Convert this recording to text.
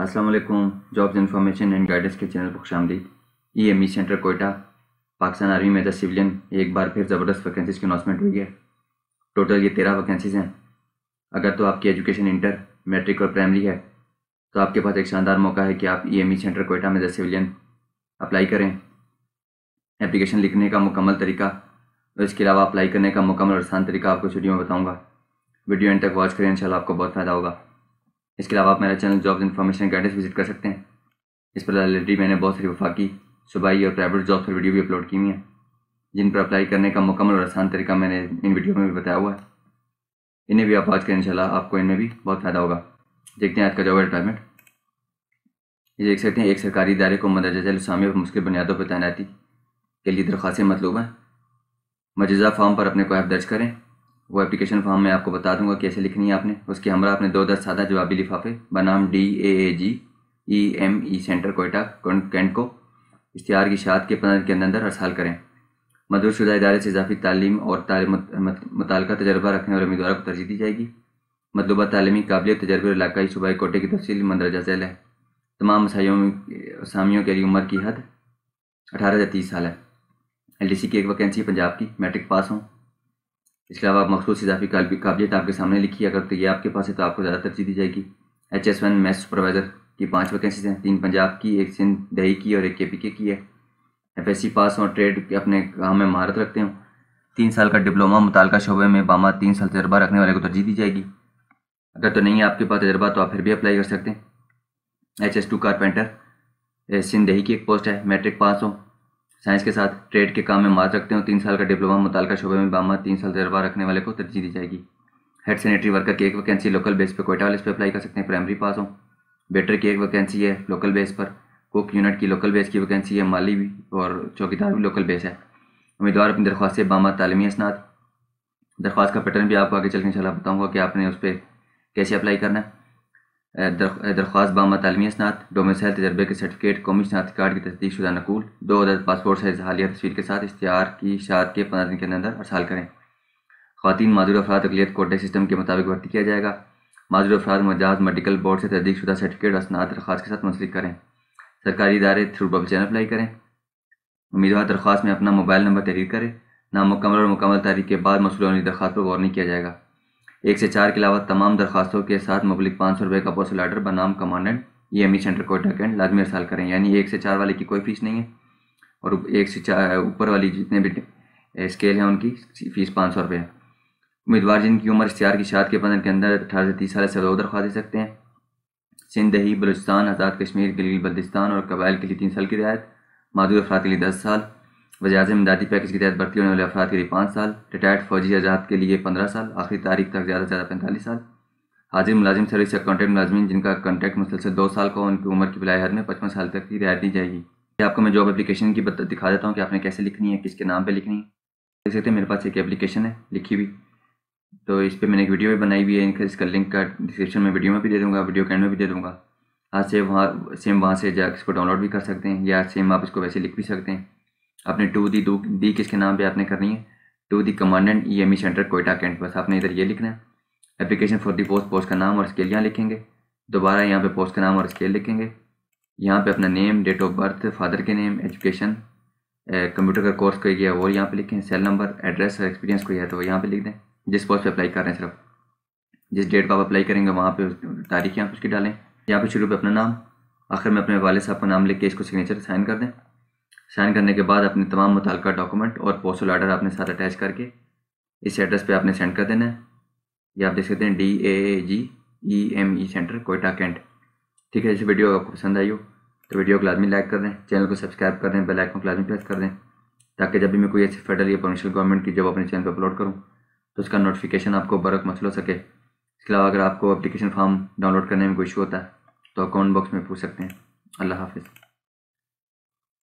Aslam jobs information and guidance के channel पर खुश E M E centre Quetta Pakistan army में दस सिविलियन एक बार फिर ज़बरदस्त वैकेंसीज की अनाउंसमेंट हुई है टोटल ये तेरह वैकेंसीज हैं अगर तो आपकी एजुकेशन इंटर मैट्रिक और प्राइमरी है तो आपके पास एक शानदार मौका है कि आप E M E centre Quetta में दस सिविलियन अप्लाई करें एप्लीकेशन लिखने का मुकम्मल तरीका और इसके अलावा अप्लाई करने का मुकम्मल और आसान तरीका आपको वीडियो में बताऊँगा वीडियो एंड तक वॉच करें इंशाल्लाह आपको बहुत फ़ायदा होगा इसके अलावा आप मेरा channel jobs information guidance visit कर सकते हैं इस पर ऑलरेडी मैंने बहुत सारी वफाकी सुबाई और प्राइवेट जॉब पर वीडियो भी अपलोड की हुई हैं जिन पर अप्लाई करने का मुकम्मल और आसान तरीका मैंने इन वीडियो में भी बताया हुआ है इन्हें भी आप आज करें इनशाला आपको इनमें भी बहुत फ़ायदा होगा देखते हैं आज का जॉब एडवर्टाइजमेंट ये देख सकते हैं एक सरकारी इदारे को मदरजामी और मुश्किल बुनियादों पर तैनाती के लिए दरख्वास्तें मतलूब हैं मजजा फॉर्म पर अपने को ऐप दर्ज करें वो एप्लीकेशन फॉर्म मैं आपको बता दूंगा कैसे लिखनी है आपने उसके हमरा आपने दो दस सादा जवाबी लिफाफे बनाम D A A G E M E centre Quetta cantt को इश्तहार की शाद के पंद्रह के अंदर हर साल करें मदूर इदारे से इजाफी तालीम और मुतल तजर्बा रखने वाले उम्मीदवार को तरजीह दी जाएगी मतलूबा तलीमी काबिलियत तजर्बे इलाकई सूबाई कोटे की तफसील मंदरजा झैल है तमाम असामियों के लिए उम्र की हद अठारह से तीस साल है एल डी सी की एक वैकेंसी पंजाब की मैट्रिक पास हों इसके अलावा आप मखसूस इजाफी काबिलियत आपके सामने लिखी अगर तो ये आपके पास है तो आपको ज़्यादा तरजीह दी जाएगी H S one math supervisor की पाँच वैकेंसीज हैं तीन पंजाब की एक सिंध दही की और एक के पी के की है एफ एस सी पास और ट्रेड अपने काम में महारत रखते हो तीन साल का डिप्लोमा मुतल शोबे में बामा तीन साल तजर्बा रखने वाले को तरजीह दी जाएगी अगर तो नहीं है आपके पास तजर्बा तो आप फिर भी अप्लाई कर सकते हैं H S two carpenter Sindh दही की एक पोस्ट है मैट्रिक पास हो साइंस के साथ ट्रेड के काम में मार रखते हो तीन साल का डिप्लोमा मुतालका शोबे में बामा तीन साल तजर्बा रखने वाले को तरजीह दी जाएगी हेड सैनिटरी वर्कर की एक वैकेंसी लोकल बेस पर कोयटा वाले इस पर अप्लाई कर सकते हैं प्राइमरी पास हो बेटर की एक वैकेंसी है लोकल बेस पर कुक यूनिट की लोकल बेस की वैकेंसी है माली भी और चौकीदार भी लोकल बेस है उम्मीदवार अपनी दरख्वास्त बामा तालीमी असनाद दरख्वास्त का पैटर्न भी आपको आगे चल के इंशाल्लाह बताऊंगा कि आपने उस पर कैसे अप्लाई करना है दरख्वास्त बामा तलमी स्नात डोमसाइल तजर्बे के सर्टिफिकेट कौमी शनाख्त कार्ड की तस्दीक शुदा नकूल दो अदर पासपोर्ट साइज हालिया तस्वीर के साथ इश्तार की शाद के पंद्रह दिन के अंदर अरसाल करें खातन माजूर अफराद अकलीत कोटे सिस्टम के मुताबिक भर्ती किया जाएगा माजूर अफराद मजाज मेडिकल बोर्ड से तस्दीक शुदा सर्टिफिकेट और स्नात दरख्वास्त के साथ मुंसलिक करें सरकारी इदारे थ्रू बबल चैनल अप्लाई करें उम्मीदवार दरख्वास्त में अपना मोबाइल नंबर तहरीर करें नामुकमल और मुकमल तारीख के बाद मसूल दरख्वास्त पर गौर नहीं किया जाएगा एक से चार के अलावा तमाम दरखास्तों के साथ मुबलिक पाँच सौ रुपये का पोस्टल आर्डर बनाम commandant E M E centre Quetta cantt लाजमी अरसाल करें यानी एक से चार वाले की कोई फ़ीस नहीं है और एक से चार ऊपर वाली जितने भी स्केल हैं उनकी फ़ीस पाँच सौ रुपये उम्मीदवार जिनकी उम्र इश्तियार की शाद के पंद्रह के अंदर अठारह से तीस साल से दरख्वा दे सकते हैं सिंध दही आज़ाद कश्मीर गिलगित बल्दिस्तान और कबाइल के लिए तीन साल की रियायत माधुर अफराद के लिए दस साल वजाज इमदादी पैकेज के तहत भर्ती होने वाले अफराद के लिए पाँच साल रिटायर्ड फौजी आजाद के लिए पंद्रह साल आखिरी तारीख तक ज़्यादा से ज़्यादा पैंतालीस साल हाजिर मुलाजिम सर्विस या कॉन्ट्रैक्ट मुलाजमीन जिनका कॉन्ट्रैक्ट मुसलसल दो साल का उनकी उम्र की बिलाई हद में पचपन साल तक की रियायत दी जाएगी आपको मैं जॉब एप्लीकेशन की बदत दिखा देता हूँ कि आपने कैसे लिखनी है किसके नाम पर लिखनी है देख सकते हैं मेरे पास एक एप्लीकेशन है लिखी हुई तो इस पर मैंने एक वीडियो भी बनाई हुई है इसका लिंक का डिस्क्रिप्शन में वीडियो में भी दे दूँगा वीडियो कैंड में भी दे दूँगा आज से वहाँ सेम वहाँ से जा इसको डाउनलोड भी कर सकते हैं या सेम आप इसको वैसे लिख भी सकते हैं आपने टू दी दू दी किसके नाम पे आपने करनी है to the commandant E M E centre Quetta cantt बस आपने इधर ये लिखना है application for the post post का नाम और स्केल यहाँ लिखेंगे दोबारा यहाँ पे पोस्ट का नाम और स्केल लिखेंगे यहाँ पे अपना name date of birth father के नेम एजुकेशन कंप्यूटर का कोर्स कोई गया और यहाँ पर लिखें सेल नंबर एड्रेस और एक्सपीरियंस कोई है तो यहाँ पर लिख दें जिस पोस्ट पर अप्लाई कर रहे हैं सिर्फ जिस डेट पर आप अप्लाई करेंगे वहाँ पर तारीख यहाँ पर उसकी डालें यहाँ पर शुरू पर अपना नाम आखिर में अपने वाले साहब का नाम लिख के इसको सिग्नेचर साइन कर दें साइन करने के बाद अपने तमाम मुतल डॉक्यूमेंट और पोस्टल आर्डर आपने साथ अटैच करके इस एड्रेस पे आपने सेंड कर देना है ये आप देख सकते हैं D A G E M E centre Quetta cantt ठीक है इस वीडियो आपको पसंद आई हो तो वीडियो को लाजमी लाइक कर दें चैनल को सब्सक्राइब कर दें बेल आइकन को लाजमी प्रेस कर दें ताकि जब भी मैं कोई ऐसी फेडरल या प्रोविंशियल गवर्नमेंट की जब अपने चैनल पर अपलोड करूँ तो उसका नोटिफिकेशन आपको बरक मसल हो सके इसके अलावा अगर आपको अप्लीकेशन फॉर्म डाउनलोड करने में कोई इशू होता है तो कमेंट बॉक्स में पूछ सकते हैं अल्लाह हाफिज़